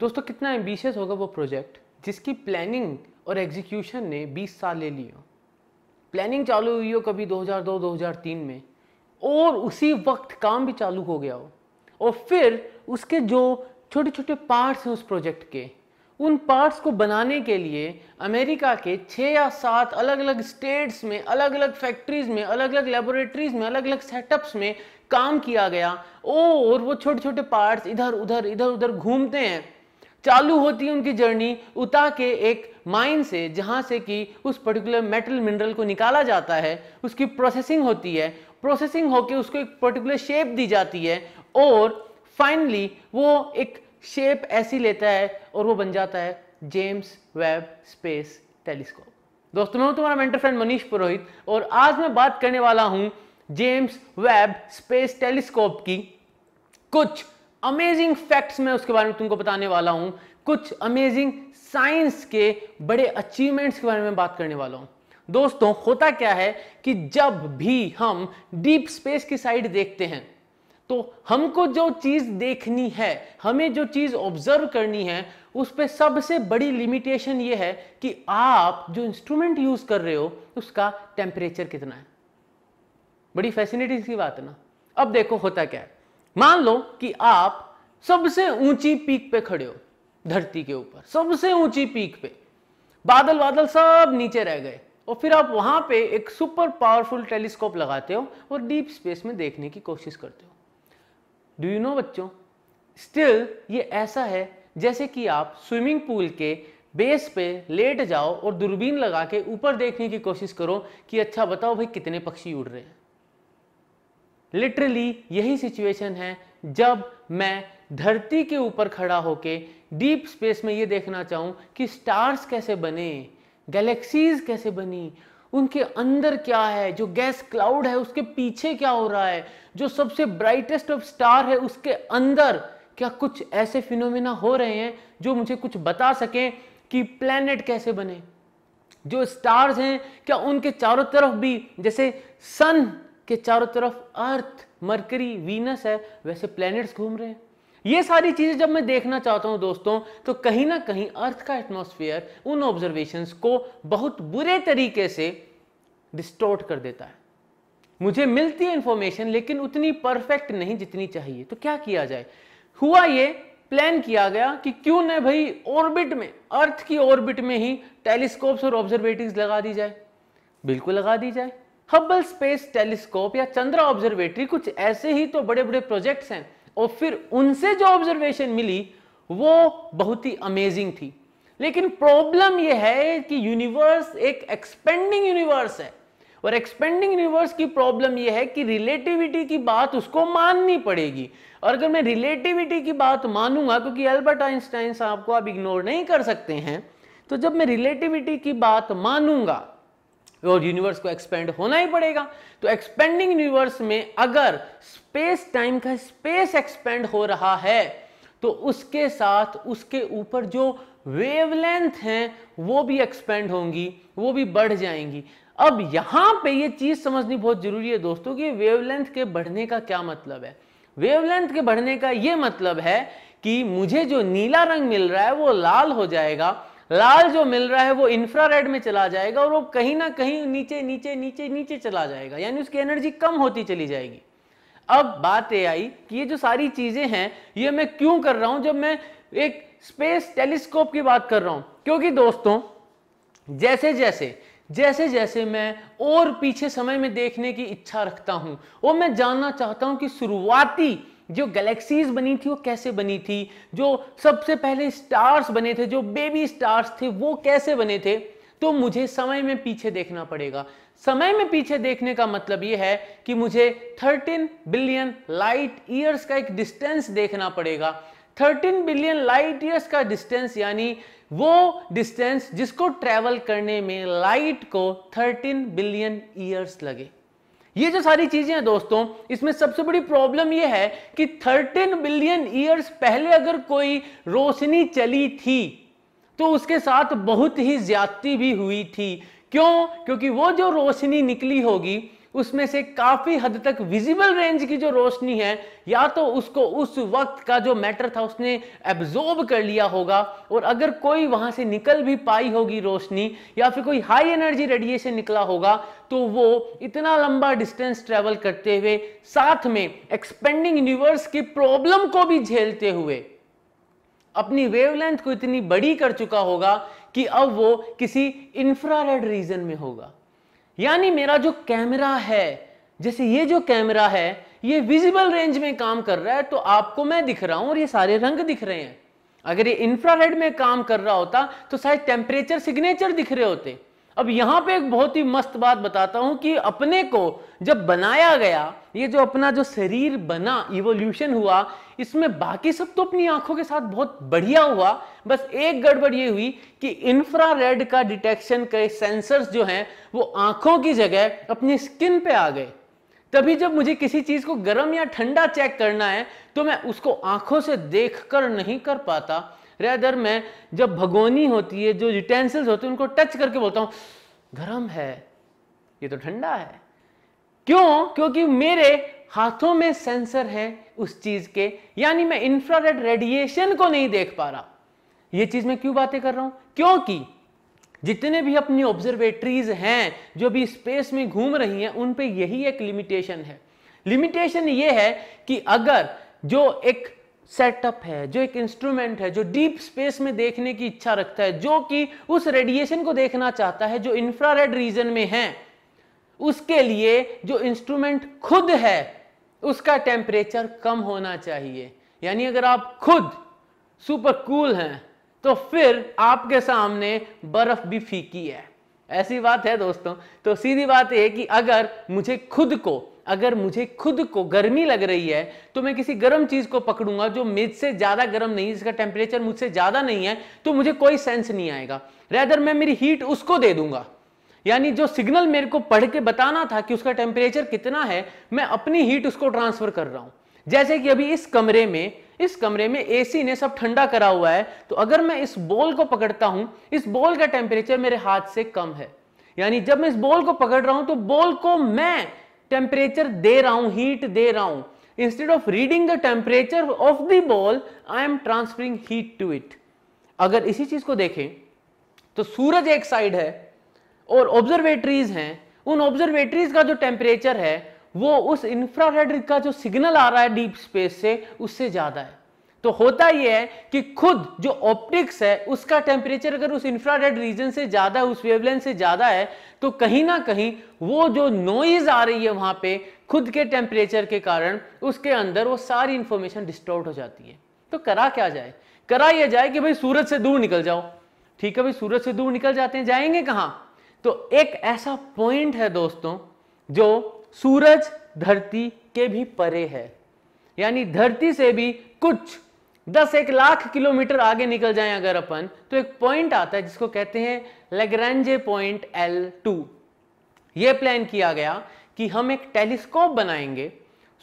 दोस्तों कितना एम्बिशियस होगा वो प्रोजेक्ट जिसकी प्लानिंग और एग्जीक्यूशन ने 20 साल ले लिया प्लानिंग चालू हुई हो कभी 2002-2003 में और उसी वक्त काम भी चालू हो गया हो और फिर उसके जो छोटे छोटे पार्ट्स हैं उस प्रोजेक्ट के उन पार्ट्स को बनाने के लिए अमेरिका के छः या सात अलग अलग स्टेट्स में अलग अलग फैक्ट्रीज में अलग अलग लेबोरेटरीज में अलग अलग सेटअप्स में काम किया गया और वो छोटे छोटे पार्ट्स इधर उधर इधर उधर घूमते हैं चालू होती है उनकी जर्नी उता के एक माइन से जहाँ से कि उस पर्टिकुलर मेटल मिनरल को निकाला जाता है उसकी प्रोसेसिंग होती है प्रोसेसिंग होकर उसको एक पर्टिकुलर शेप दी जाती है और फाइनली वो एक शेप ऐसी लेता है और वो बन जाता है जेम्स वेब स्पेस टेलीस्कोप दोस्तों मैं हूं तुम्हारा मेंटर फ्रेंड मनीष पुरोहित और आज मैं बात करने वाला हूं जेम्स वेब स्पेस टेलीस्कोप की कुछ अमेजिंग फैक्ट्स मैं उसके बारे में तुमको बताने वाला हूं कुछ अमेजिंग साइंस के बड़े अचीवमेंट्स के बारे में बात करने वाला हूं दोस्तों होता क्या है कि जब भी हम डीप स्पेस की साइड देखते हैं तो हमको जो चीज देखनी है हमें जो चीज ऑब्जर्व करनी है उस पर सबसे बड़ी लिमिटेशन ये है कि आप जो इंस्ट्रूमेंट यूज कर रहे हो उसका टेम्परेचर कितना है बड़ी फैसिलिटीज की बात है ना अब देखो होता क्या है मान लो कि आप सबसे ऊंची पीक पे खड़े हो धरती के ऊपर सबसे ऊंची पीक पे बादल बादल सब नीचे रह गए और फिर आप वहां पे एक सुपर पावरफुल टेलीस्कोप लगाते हो और डीप स्पेस में देखने की कोशिश करते हो डू यू नो बच्चों स्टिल ये ऐसा है जैसे कि आप स्विमिंग पूल के बेस पे लेट जाओ और दूरबीन लगा के ऊपर देखने की कोशिश करो कि अच्छा बताओ भाई कितने पक्षी उड़ रहे हैं लिटरली यही सिचुएशन है जब मैं धरती के ऊपर खड़ा होके डीप स्पेस में ये देखना चाहूँ कि स्टार्स कैसे बने गैलेक्सीज कैसे बनी उनके अंदर क्या है जो गैस क्लाउड है उसके पीछे क्या हो रहा है जो सबसे ब्राइटेस्ट ऑफ स्टार है उसके अंदर क्या कुछ ऐसे फिनोमिना हो रहे हैं जो मुझे कुछ बता सकें कि प्लैनेट कैसे बने जो स्टार्स हैं क्या उनके चारों तरफ भी जैसे सन कि चारों तरफ अर्थ मरकरी वीनस है वैसे प्लैनेट्स घूम रहे हैं ये सारी चीज़ें जब मैं देखना चाहता हूँ दोस्तों तो कहीं ना कहीं अर्थ का एटमोसफियर उन ऑब्जर्वेशंस को बहुत बुरे तरीके से डिस्टोर्ट कर देता है मुझे मिलती है इंफॉर्मेशन लेकिन उतनी परफेक्ट नहीं जितनी चाहिए तो क्या किया जाए हुआ ये प्लान किया गया कि क्यों ना भाई ऑर्बिट में अर्थ की ऑर्बिट में ही टेलीस्कोप्स और ऑब्जर्वेटरीज लगा दी जाए बिल्कुल लगा दी जाए हबल स्पेस टेलीस्कोप या चंद्रा ऑब्जर्वेटरी कुछ ऐसे ही तो बड़े बड़े प्रोजेक्ट्स हैं और फिर उनसे जो ऑब्जर्वेशन मिली वो बहुत ही अमेजिंग थी लेकिन प्रॉब्लम यह है कि यूनिवर्स एक एक्सपेंडिंग यूनिवर्स है और एक्सपेंडिंग यूनिवर्स की प्रॉब्लम यह है कि रिलेटिविटी की बात उसको माननी पड़ेगी और अगर मैं रिलेटिविटी की बात मानूंगा क्योंकि अल्बर्ट आइंस्टाइन साहब को आप इग्नोर नहीं कर सकते हैं तो जब मैं रिलेटिविटी की बात मानूंगा और यूनिवर्स को एक्सपेंड होना ही पड़ेगा तो एक्सपेंडिंग यूनिवर्स में अगर स्पेस टाइम का स्पेस एक्सपेंड हो रहा है तो उसके साथ उसके ऊपर जो वेवलेंथ हैं वो भी एक्सपेंड होंगी वो भी बढ़ जाएंगी अब यहां पे ये चीज़ समझनी बहुत ज़रूरी है दोस्तों कि वेवलेंथ के बढ़ने का क्या मतलब है वेवलेंथ के बढ़ने का ये मतलब है कि मुझे जो नीला रंग मिल रहा है वो लाल हो जाएगा लाल जो मिल रहा है वो इंफ्रारेड में चला जाएगा और वो कहीं ना कहीं नीचे नीचे नीचे नीचे चला जाएगा यानी उसकी एनर्जी कम होती चली जाएगी अब बात ये आई कि ये जो सारी चीज़ें हैं ये मैं क्यों कर रहा हूं जब मैं एक स्पेस टेलीस्कोप की बात कर रहा हूं क्योंकि दोस्तों जैसे जैसे जैसे जैसे मैं और पीछे समय में देखने की इच्छा रखता हूं और मैं जानना चाहता हूं कि शुरुआती जो गैलेक्सीज बनी थी वो कैसे बनी थी जो सबसे पहले स्टार्स बने थे जो बेबी स्टार्स थे वो कैसे बने थे तो मुझे समय में पीछे देखना पड़ेगा समय में पीछे देखने का मतलब यह है कि मुझे 13 बिलियन लाइट ईयर्स का एक डिस्टेंस देखना पड़ेगा 13 बिलियन लाइट ईयर्स का डिस्टेंस यानी वो डिस्टेंस जिसको ट्रेवल करने में लाइट को 13 बिलियन ईयर्स लगे ये जो सारी चीजें हैं दोस्तों इसमें सबसे बड़ी प्रॉब्लम ये है कि 13 बिलियन ईयर्स पहले अगर कोई रोशनी चली थी तो उसके साथ बहुत ही ज्यादती भी हुई थी क्यों क्योंकि वो जो रोशनी निकली होगी उसमें से काफ़ी हद तक विजिबल रेंज की जो रोशनी है या तो उसको उस वक्त का जो मैटर था उसने एब्जॉर्ब कर लिया होगा और अगर कोई वहां से निकल भी पाई होगी रोशनी या फिर कोई हाई एनर्जी रेडिएशन निकला होगा तो वो इतना लंबा डिस्टेंस ट्रेवल करते हुए साथ में एक्सपेंडिंग यूनिवर्स की प्रॉब्लम को भी झेलते हुए अपनी वेवलेंथ को इतनी बड़ी कर चुका होगा कि अब वो किसी इंफ्रारेड रीजन में होगा यानी मेरा जो कैमरा है जैसे ये जो कैमरा है ये विजिबल रेंज में काम कर रहा है तो आपको मैं दिख रहा हूं और ये सारे रंग दिख रहे हैं अगर ये इंफ्रारेड में काम कर रहा होता तो शायद टेम्परेचर सिग्नेचर दिख रहे होते अब यहां पे एक बहुत ही मस्त बात बताता हूं कि अपने को जब बनाया गया ये जो अपना जो शरीर बना इवोल्यूशन हुआ इसमें बाकी सब तो अपनी आंखों के साथ बहुत बढ़िया हुआ बस एक गड़बड़ ये हुई कि इंफ्रारेड का डिटेक्शन के सेंसर्स जो हैं वो आंखों की जगह अपनी स्किन पे आ गए तभी जब मुझे किसी चीज को गर्म या ठंडा चेक करना है तो मैं उसको आंखों से कर नहीं कर पाता रेदर मैं जब भगोनी होती है जो यूटेंसिल्स होते हैं उनको टच करके बोलता हूं गर्म है ये तो ठंडा है क्यों क्योंकि मेरे हाथों में सेंसर है उस चीज के यानी मैं इंफ्रारेड रेडिएशन को नहीं देख पा रहा ये चीज मैं क्यों बातें कर रहा हूं क्योंकि जितने भी अपनी ऑब्जर्वेटरीज हैं जो भी स्पेस में घूम रही हैं उन पे यही एक लिमिटेशन है लिमिटेशन ये है कि अगर जो एक सेटअप है जो एक इंस्ट्रूमेंट है जो डीप स्पेस में देखने की इच्छा रखता है जो कि उस रेडिएशन को देखना चाहता है जो इंफ्रारेड रीजन में है उसके लिए जो इंस्ट्रूमेंट खुद है उसका टेम्परेचर कम होना चाहिए यानी अगर आप खुद सुपर कूल हैं तो फिर आपके सामने बर्फ भी फीकी है ऐसी बात है दोस्तों तो सीधी बात यह है कि अगर मुझे खुद को अगर मुझे खुद को गर्मी लग रही है तो मैं किसी गर्म चीज को पकड़ूंगा जो मेज से ज्यादा गर्म नहीं है जिसका टेम्परेचर मुझसे ज्यादा नहीं है तो मुझे कोई सेंस नहीं आएगा रेदर मैं मेरी हीट उसको दे दूंगा यानी जो सिग्नल मेरे को पढ़ के बताना था कि उसका टेम्परेचर कितना है मैं अपनी हीट उसको ट्रांसफर कर रहा हूं जैसे कि अभी इस कमरे में इस कमरे में एसी ने सब ठंडा करा हुआ है तो अगर मैं इस बॉल को पकड़ता हूं इस बॉल का टेम्परेचर मेरे हाथ से कम है यानी जब मैं इस बॉल को पकड़ रहा हूं तो बॉल को मैं टेम्परेचर दे रहा हूं हीट दे रहा हूं instead of reading the temperature of the ball I am transferring heat to it अगर इसी चीज को देखें तो सूरज एक साइड है और ऑब्जर्वेटरीज हैं उन ऑब्जर्वेटरीज का जो टेम्परेचर है वो उस इंफ्रारेड का जो सिग्नल आ रहा है डीप स्पेस से उससे ज़्यादा है तो होता यह है कि खुद जो ऑप्टिक्स है उसका टेम्परेचर अगर उस इंफ्रारेड रीजन से ज़्यादा उस वेवलेंथ से ज़्यादा है तो कहीं ना कहीं वो जो नॉइज आ रही है वहां पे खुद के टेम्परेचर के कारण उसके अंदर वो सारी इंफॉर्मेशन डिस्टोर्ट हो जाती है तो करा क्या जाए करा यह जाए कि भाई सूरज से दूर निकल जाओ ठीक है भाई सूरज से दूर निकल जाते हैं जाएंगे कहां तो एक ऐसा पॉइंट है दोस्तों जो सूरज धरती के भी परे है यानी धरती से भी कुछ दस एक लाख किलोमीटर आगे निकल जाए अगर अपन तो एक पॉइंट आता है जिसको कहते हैं लेग्रेंजे पॉइंट एल टू यह प्लान किया गया कि हम एक टेलीस्कोप बनाएंगे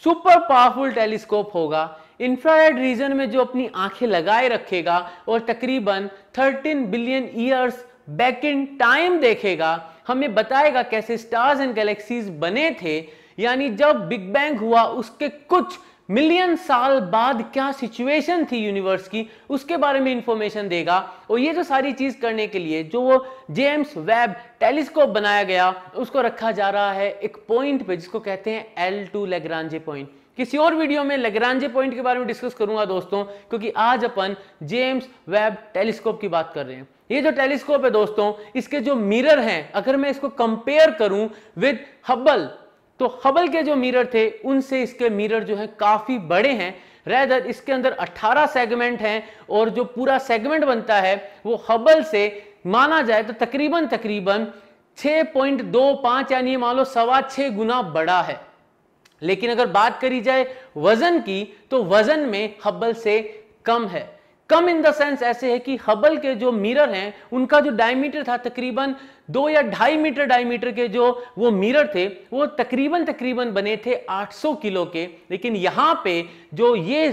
सुपर पावरफुल टेलीस्कोप होगा इंफ्रारेड रीजन में जो अपनी आंखें लगाए रखेगा और तकरीबन 13 billion years back in time देखेगा हमें बताएगा कैसे स्टार्स एंड गैलेक्सीज बने थे यानी जब बिग बैंग हुआ उसके कुछ मिलियन साल बाद क्या सिचुएशन थी यूनिवर्स की उसके बारे में इंफॉर्मेशन देगा और ये जो सारी चीज़ करने के लिए जो वो जेम्स वेब टेलीस्कोप बनाया गया उसको रखा जा रहा है एक पॉइंट पे जिसको कहते हैं एल टू लेग्रांजे पॉइंट किसी और वीडियो में लगरानजे पॉइंट के बारे में डिस्कस करूंगा दोस्तों क्योंकि आज अपन जेम्स वेब टेलीस्कोप की बात कर रहे हैं ये जो टेलीस्कोप है दोस्तों इसके जो मिरर हैं अगर मैं इसको कंपेयर करूं विद हबल तो हबल के जो मिरर थे उनसे इसके मिरर जो है काफी बड़े हैं रेदर इसके अंदर 18 सेगमेंट हैं और जो पूरा सेगमेंट बनता है वो हबल से माना जाए तो तकरीबन तकरीबन 6.25 यानी मान लो सवा छह गुना बड़ा है लेकिन अगर बात करी जाए वजन की तो वजन में हब्बल से कम है कम इन द सेंस ऐसे है कि हबल के जो मिरर हैं उनका जो डायमीटर था तकरीबन दो या ढाई मीटर डायमीटर के जो वो मिरर थे वो तकरीबन तकरीबन बने थे 800 किलो के लेकिन यहां पे जो ये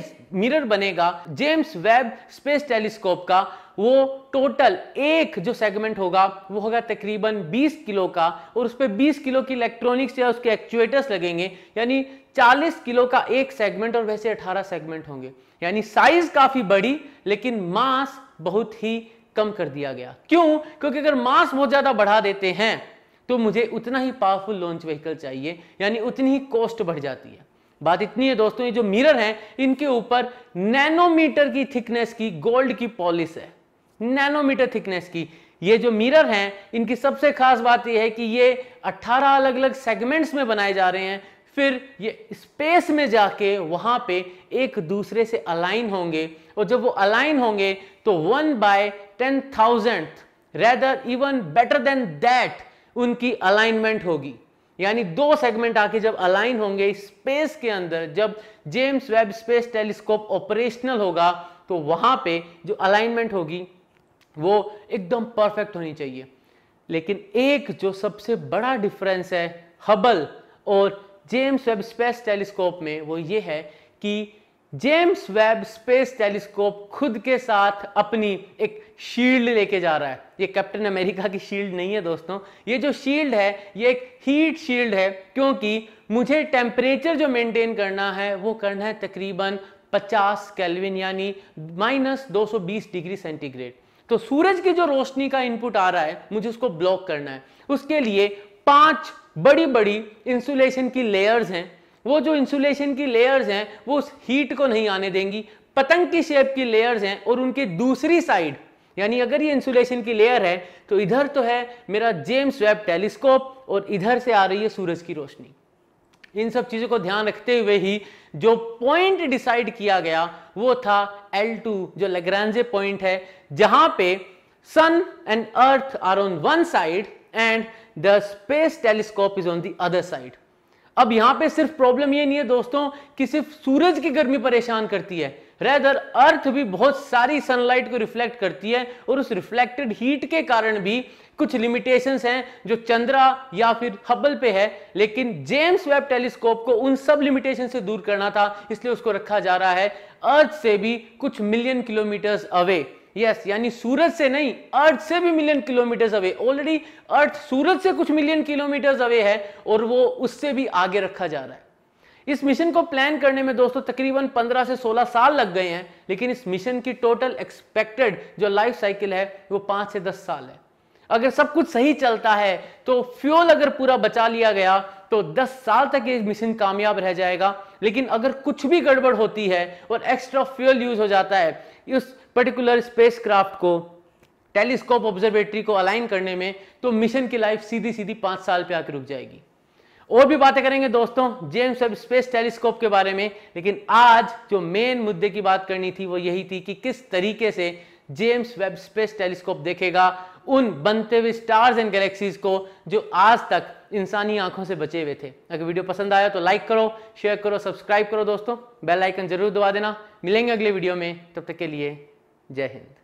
मिरर बनेगा जेम्स वेब स्पेस टेलीस्कोप का वो टोटल एक जो सेगमेंट होगा वो होगा तकरीबन 20 किलो का और उस पर बीस किलो की इलेक्ट्रॉनिक्स या उसके एक्चुएटर्स लगेंगे यानी 40 किलो का एक सेगमेंट और वैसे 18 सेगमेंट होंगे यानी साइज काफी बड़ी लेकिन मास बहुत ही कम कर दिया गया क्यों क्योंकि अगर मास बहुत ज्यादा बढ़ा देते हैं तो मुझे उतना ही पावरफुल लॉन्च व्हीकल चाहिए यानी उतनी ही कॉस्ट बढ़ जाती है बात इतनी है दोस्तों ये जो मिरर हैं इनके ऊपर नैनोमीटर की थिकनेस की गोल्ड की पॉलिश है नैनोमीटर थिकनेस की ये जो मिरर हैं इनकी सबसे खास बात यह है कि ये 18 अलग अलग सेगमेंट्स में बनाए जा रहे हैं फिर ये स्पेस में जाके वहां पे एक दूसरे से अलाइन होंगे और जब वो अलाइन होंगे तो one by ten thousand rather even better than that उनकी अलाइनमेंट होगी यानी दो सेगमेंट आके जब अलाइन होंगे स्पेस के अंदर जब James Webb space telescope operational होगा तो वहां पे जो अलाइनमेंट होगी वो एकदम परफेक्ट होनी चाहिए लेकिन एक जो सबसे बड़ा डिफरेंस है हबल और जेम्स वेब स्पेस टेलीस्कोप में वो ये है कि जेम्स वेब स्पेस टेलीस्कोप खुद के साथ अपनी एक शील्ड लेके जा रहा है ये कैप्टन अमेरिका की शील्ड नहीं है दोस्तों ये जो शील्ड है ये एक हीट शील्ड है क्योंकि मुझे टेम्परेचर जो मेंटेन करना है वो करना है तकरीबन 50 केल्विन यानी माइनस 220 डिग्री सेंटीग्रेड तो सूरज की जो रोशनी का इनपुट आ रहा है मुझे उसको ब्लॉक करना है उसके लिए पांच बड़ी बड़ी इंसुलेशन की लेयर्स हैं वो जो इंसुलेशन की लेयर्स हैं वो उस हीट को नहीं आने देंगी पतंग की शेप की लेयर्स हैं और उनकी दूसरी साइड यानी अगर ये इंसुलेशन की लेयर है तो इधर तो है मेरा जेम्स वेब टेलीस्कोप और इधर से आ रही है सूरज की रोशनी इन सब चीज़ों को ध्यान रखते हुए ही जो पॉइंट डिसाइड किया गया वो था L2 जो लेग्रांजे पॉइंट है जहां पे sun and earth are on one side and the space telescope is on the other side अब यहां पे सिर्फ प्रॉब्लम ये नहीं है दोस्तों कि सिर्फ सूरज की गर्मी परेशान करती है रेदर अर्थ भी बहुत सारी सनलाइट को रिफ्लेक्ट करती है और उस रिफ्लेक्टेड हीट के कारण भी कुछ लिमिटेशंस हैं जो चंद्रा या फिर हबल पे है लेकिन जेम्स वेब टेलीस्कोप को उन सब लिमिटेशन से दूर करना था इसलिए उसको रखा जा रहा है अर्थ से भी कुछ मिलियन किलोमीटर्स अवे यस यानी सूरज से नहीं अर्थ से भी million kilometres away already earth सूरज से कुछ मिलियन किलोमीटर्स अवे है और वो उससे भी आगे रखा जा रहा है इस मिशन को प्लान करने में दोस्तों तकरीबन 15 से 16 साल लग गए हैं लेकिन इस मिशन की टोटल एक्सपेक्टेड जो लाइफ साइकिल है वो 5 से 10 साल है अगर सब कुछ सही चलता है तो फ्यूल अगर पूरा बचा लिया गया तो 10 साल तक ये मिशन कामयाब रह जाएगा लेकिन अगर कुछ भी गड़बड़ होती है और एक्स्ट्रा फ्यूल यूज हो जाता है उस पर्टिकुलर स्पेस को टेलीस्कोप ऑब्जर्वेटरी को अलाइन करने में तो मिशन की लाइफ सीधी सीधी पांच साल पे आकर रुक जाएगी और भी बातें करेंगे दोस्तों जेम्स वेब स्पेस टेलीस्कोप के बारे में लेकिन आज जो मेन मुद्दे की बात करनी थी वो यही थी कि किस तरीके से जेम्स वेब स्पेस टेलीस्कोप देखेगा उन बनते हुए स्टार्स एंड गैलेक्सीज को जो आज तक इंसानी आंखों से बचे हुए थे अगर वीडियो पसंद आया तो लाइक करो शेयर करो सब्सक्राइब करो दोस्तों बेल आइकन जरूर दबा देना मिलेंगे अगले वीडियो में तब तक के लिए जय हिंद